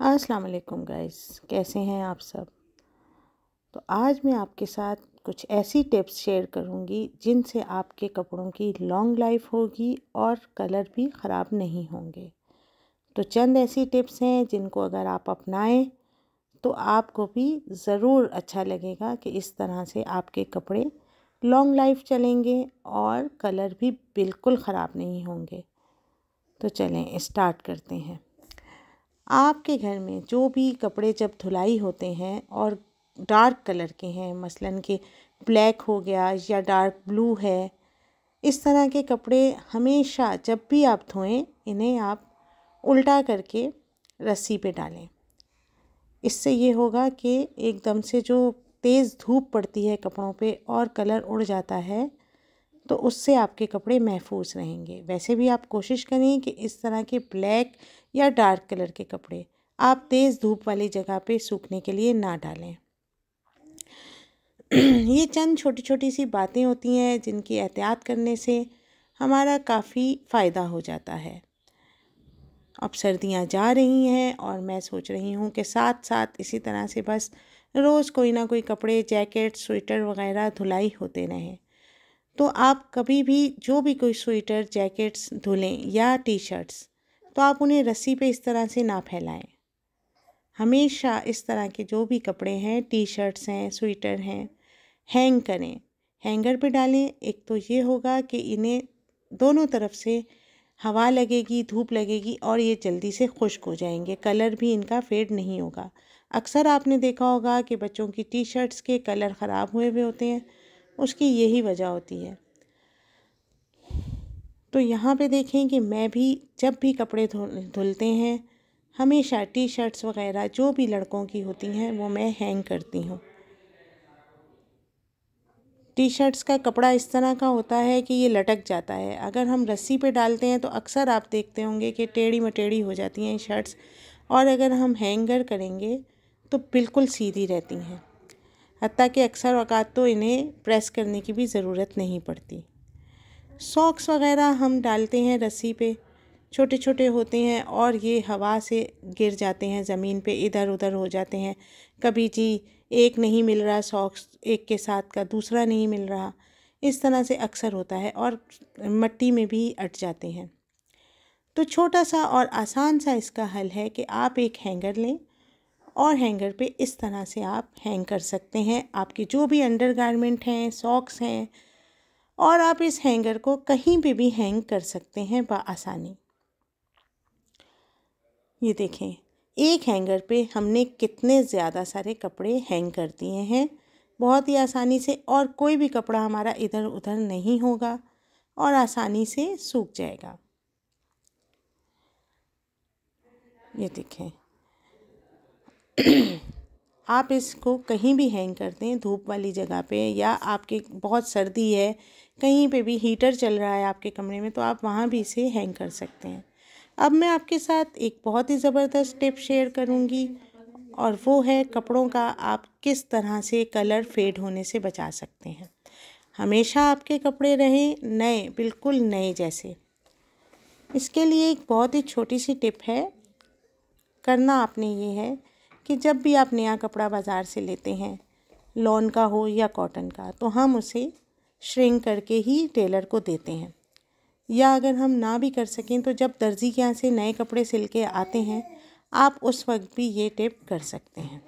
हाँ, अस्सलाम वालेकुम गाइस कैसे हैं आप सब तो आज मैं आपके साथ कुछ ऐसी टिप्स शेयर करूंगी जिनसे आपके कपड़ों की लॉन्ग लाइफ होगी और कलर भी ख़राब नहीं होंगे तो चंद ऐसी टिप्स हैं जिनको अगर आप अपनाएं तो आपको भी ज़रूर अच्छा लगेगा कि इस तरह से आपके कपड़े लॉन्ग लाइफ चलेंगे और कलर भी बिल्कुल ख़राब नहीं होंगे तो चलें स्टार्ट करते हैं आपके घर में जो भी कपड़े जब धुलाई होते हैं और डार्क कलर के हैं मसलन के ब्लैक हो गया या डार्क ब्लू है इस तरह के कपड़े हमेशा जब भी आप धोएं इन्हें आप उल्टा करके रस्सी पे डालें इससे ये होगा कि एकदम से जो तेज़ धूप पड़ती है कपड़ों पे और कलर उड़ जाता है तो उससे आपके कपड़े महफूज रहेंगे वैसे भी आप कोशिश करें कि इस तरह के ब्लैक या डार्क कलर के कपड़े आप तेज़ धूप वाली जगह पे सूखने के लिए ना डालें ये चंद छोटी छोटी सी बातें होती हैं जिनकी एहतियात करने से हमारा काफ़ी फ़ायदा हो जाता है अब सर्दियां जा रही हैं और मैं सोच रही हूँ कि साथ साथ इसी तरह से बस रोज़ कोई ना कोई कपड़े जैकेट स्वेटर वगैरह धुलाई होते रहें तो आप कभी भी जो भी कोई स्वेटर जैकेट्स धुलें या टी शर्ट्स तो आप उन्हें रस्सी पे इस तरह से ना फैलाएं हमेशा इस तरह के जो भी कपड़े हैं टी शर्ट्स हैं स्वेटर हैं हैंग करें हैंगर पे डालें एक तो ये होगा कि इन्हें दोनों तरफ से हवा लगेगी धूप लगेगी और ये जल्दी से खुश्क हो जाएंगे कलर भी इनका फेड नहीं होगा अक्सर आपने देखा होगा कि बच्चों की टी शर्ट्स के कलर ख़राब हुए हुए होते हैं उसकी यही वजह होती है तो यहाँ पे देखें कि मैं भी जब भी कपड़े धुलते हैं हमेशा टी शर्ट्स वगैरह जो भी लड़कों की होती हैं वो मैं हैंग करती हूँ टी शर्ट्स का कपड़ा इस तरह का होता है कि ये लटक जाता है अगर हम रस्सी पे डालते हैं तो अक्सर आप देखते होंगे कि टेढ़ी मटेढ़ी हो जाती हैं शर्ट्स और अगर हम हैंगर करेंगे तो बिल्कुल सीधी रहती हैं हती कि अक्सर अवकात तो इन्हें प्रेस करने की भी ज़रूरत नहीं पड़ती सॉक्स वगैरह हम डालते हैं रस्सी पे छोटे छोटे होते हैं और ये हवा से गिर जाते हैं ज़मीन पे इधर उधर हो जाते हैं कभी जी एक नहीं मिल रहा सॉक्स एक के साथ का दूसरा नहीं मिल रहा इस तरह से अक्सर होता है और मट्टी में भी अट जाते हैं तो छोटा सा और आसान सा इसका हल है कि आप एक हैंगर लें और हैंगर पे इस तरह से आप हैंग कर सकते हैं आपके जो भी अंडर हैं सॉक्स हैं और आप इस हैंगर को कहीं पे भी हैंग कर सकते हैं आसानी ये देखें एक हैंगर पे हमने कितने ज़्यादा सारे कपड़े हैंग कर दिए हैं बहुत ही आसानी से और कोई भी कपड़ा हमारा इधर उधर नहीं होगा और आसानी से सूख जाएगा ये देखें आप इसको कहीं भी हैंग कर दें धूप वाली जगह पे या आपके बहुत सर्दी है कहीं पे भी हीटर चल रहा है आपके कमरे में तो आप वहाँ भी इसे हैंग कर सकते हैं अब मैं आपके साथ एक बहुत ही ज़बरदस्त टिप शेयर करूँगी और वो है कपड़ों का आप किस तरह से कलर फेड होने से बचा सकते हैं हमेशा आपके कपड़े रहें नए बिल्कुल नए जैसे इसके लिए एक बहुत ही छोटी सी टिप है करना आपने ये है कि जब भी आप नया कपड़ा बाज़ार से लेते हैं लॉन का हो या कॉटन का तो हम उसे श्रिंक करके ही टेलर को देते हैं या अगर हम ना भी कर सकें तो जब दर्जी के यहाँ से नए कपड़े सिल के आते हैं आप उस वक्त भी ये टिप कर सकते हैं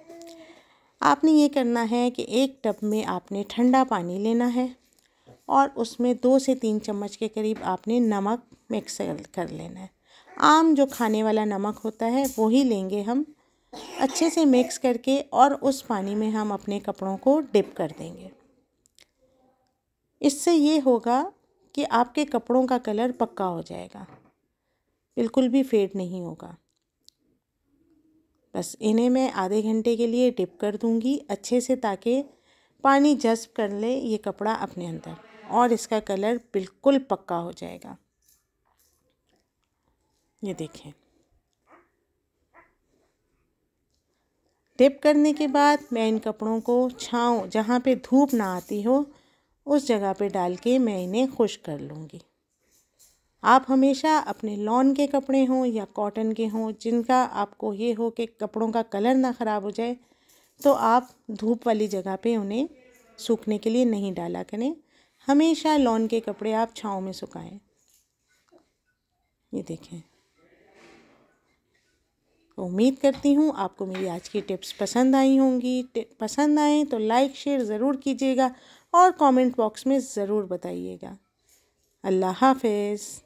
आपने ये करना है कि एक टब में आपने ठंडा पानी लेना है और उसमें दो से तीन चम्मच के करीब आपने नमक मिक्स कर लेना है आम जो खाने वाला नमक होता है वही लेंगे हम अच्छे से मिक्स करके और उस पानी में हम अपने कपड़ों को डिप कर देंगे इससे ये होगा कि आपके कपड़ों का कलर पक्का हो जाएगा बिल्कुल भी फेड नहीं होगा बस इन्हें मैं आधे घंटे के लिए डिप कर दूंगी अच्छे से ताकि पानी जस्ब कर ले ये कपड़ा अपने अंदर और इसका कलर बिल्कुल पक्का हो जाएगा ये देखें डिप करने के बाद मैं इन कपड़ों को छाँव जहाँ पे धूप ना आती हो उस जगह पे डाल के मैं इन्हें खुश कर लूँगी आप हमेशा अपने लॉन के कपड़े हों या कॉटन के हों जिनका आपको ये हो कि कपड़ों का कलर ना ख़राब हो जाए तो आप धूप वाली जगह पे उन्हें सूखने के लिए नहीं डाला करें हमेशा लॉन के कपड़े आप छाँव में सुखाएँ ये देखें उम्मीद करती हूँ आपको मेरी आज की टिप्स पसंद आई होंगी पसंद आएँ तो लाइक शेयर ज़रूर कीजिएगा और कमेंट बॉक्स में ज़रूर बताइएगा अल्लाह हाफिज़